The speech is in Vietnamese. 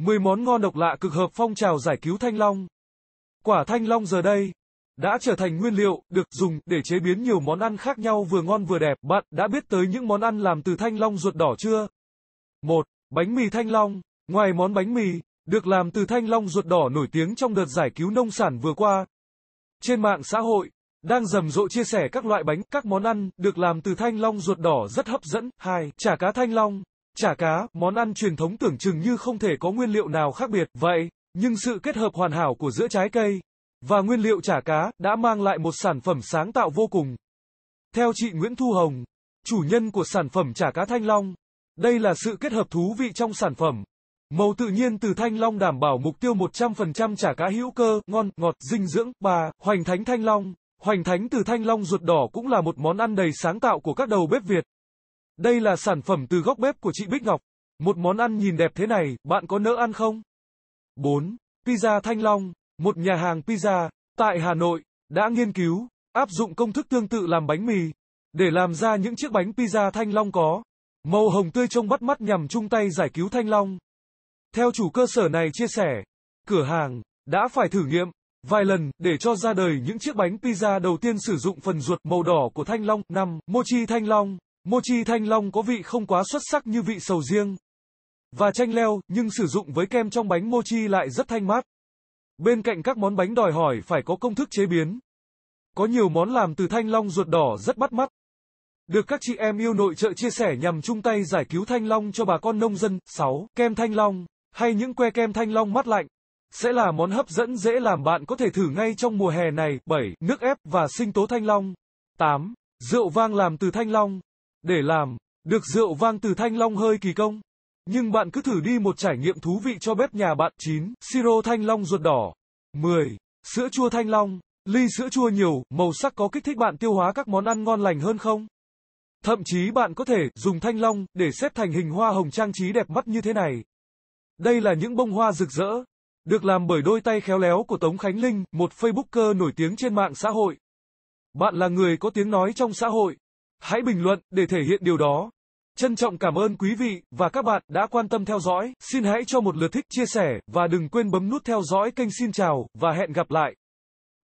10 món ngon độc lạ cực hợp phong trào giải cứu thanh long. Quả thanh long giờ đây đã trở thành nguyên liệu được dùng để chế biến nhiều món ăn khác nhau vừa ngon vừa đẹp. Bạn đã biết tới những món ăn làm từ thanh long ruột đỏ chưa? 1. Bánh mì thanh long. Ngoài món bánh mì được làm từ thanh long ruột đỏ nổi tiếng trong đợt giải cứu nông sản vừa qua, trên mạng xã hội đang rầm rộ chia sẻ các loại bánh, các món ăn được làm từ thanh long ruột đỏ rất hấp dẫn. 2. Chả cá thanh long Chả cá, món ăn truyền thống tưởng chừng như không thể có nguyên liệu nào khác biệt, vậy, nhưng sự kết hợp hoàn hảo của giữa trái cây và nguyên liệu chả cá đã mang lại một sản phẩm sáng tạo vô cùng. Theo chị Nguyễn Thu Hồng, chủ nhân của sản phẩm chả cá Thanh Long, đây là sự kết hợp thú vị trong sản phẩm. Màu tự nhiên từ Thanh Long đảm bảo mục tiêu 100% chả cá hữu cơ, ngon, ngọt, dinh dưỡng. bà Hoành thánh Thanh Long Hoành thánh từ Thanh Long ruột đỏ cũng là một món ăn đầy sáng tạo của các đầu bếp Việt. Đây là sản phẩm từ góc bếp của chị Bích Ngọc. Một món ăn nhìn đẹp thế này, bạn có nỡ ăn không? 4. Pizza Thanh Long, một nhà hàng pizza tại Hà Nội đã nghiên cứu áp dụng công thức tương tự làm bánh mì để làm ra những chiếc bánh pizza Thanh Long có màu hồng tươi trông bắt mắt nhằm chung tay giải cứu Thanh Long. Theo chủ cơ sở này chia sẻ, cửa hàng đã phải thử nghiệm vài lần để cho ra đời những chiếc bánh pizza đầu tiên sử dụng phần ruột màu đỏ của Thanh Long, năm mochi Thanh Long. Mochi thanh long có vị không quá xuất sắc như vị sầu riêng và chanh leo, nhưng sử dụng với kem trong bánh mochi lại rất thanh mát. Bên cạnh các món bánh đòi hỏi phải có công thức chế biến. Có nhiều món làm từ thanh long ruột đỏ rất bắt mắt. Được các chị em yêu nội trợ chia sẻ nhằm chung tay giải cứu thanh long cho bà con nông dân. 6. Kem thanh long hay những que kem thanh long mát lạnh sẽ là món hấp dẫn dễ làm bạn có thể thử ngay trong mùa hè này. 7. Nước ép và sinh tố thanh long. 8. Rượu vang làm từ thanh long để làm được rượu vang từ thanh long hơi kỳ công. Nhưng bạn cứ thử đi một trải nghiệm thú vị cho bếp nhà bạn 9. Siro thanh long ruột đỏ. 10. Sữa chua thanh long. Ly sữa chua nhiều, màu sắc có kích thích bạn tiêu hóa các món ăn ngon lành hơn không? Thậm chí bạn có thể dùng thanh long để xếp thành hình hoa hồng trang trí đẹp mắt như thế này. Đây là những bông hoa rực rỡ, được làm bởi đôi tay khéo léo của Tống Khánh Linh, một Facebooker nổi tiếng trên mạng xã hội. Bạn là người có tiếng nói trong xã hội, Hãy bình luận để thể hiện điều đó. Trân trọng cảm ơn quý vị và các bạn đã quan tâm theo dõi. Xin hãy cho một lượt thích, chia sẻ và đừng quên bấm nút theo dõi kênh Xin chào và hẹn gặp lại.